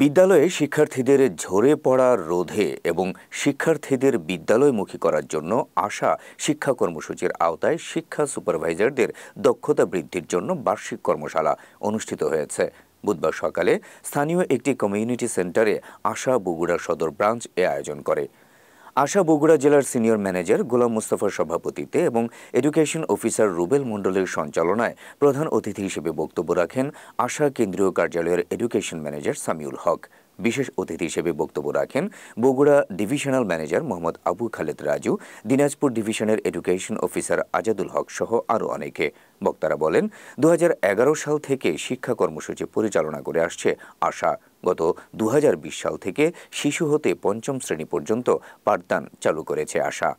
বিদ্যালয়ে শিক্ষার্থীদের ঝরে পড়া রোধে এবং শিক্ষার্থীদের বিদ্যালয়মুখী করার জন্য আশা শিক্ষা কর্মসূচির আওতায় শিক্ষা সুপারভাইজারদের দক্ষতা বৃদ্ধির জন্য বার্ষিক কর্মশালা অনুষ্ঠিত হয়েছে বুধবার সকালে স্থানীয় একটি কমিউনিটি সেন্টারে আশা বগুড়া সদর ব্রাঞ্চ এ আয়োজন করে আশা বগুড়া জেলার সিনিয়র ম্যানেজার গোলাম মুস্তফার সভাপতিতে এবং এডুকেশন অফিসার রুবেল মণ্ডলের সঞ্চালনায় প্রধান অতিথি হিসেবে বক্তব্য রাখেন আশা কেন্দ্রীয় কার্যালয়ের এডুকেশন ম্যানেজার সামিউল হক বিশেষ অতিথি হিসেবে বক্তব্য রাখেন বগুড়া ডিভিশনাল ম্যানেজার মোহাম্মদ আবু খালেদ রাজু দিনাজপুর ডিভিশনের এডুকেশন অফিসার আজাদুল হক সহ আরও অনেকে বক্তারা বলেন দু সাল থেকে শিক্ষা কর্মসূচি পরিচালনা করে আসছে আশা গত দু সাল থেকে শিশু হতে পঞ্চম শ্রেণী পর্যন্ত পাঠদান চালু করেছে আশা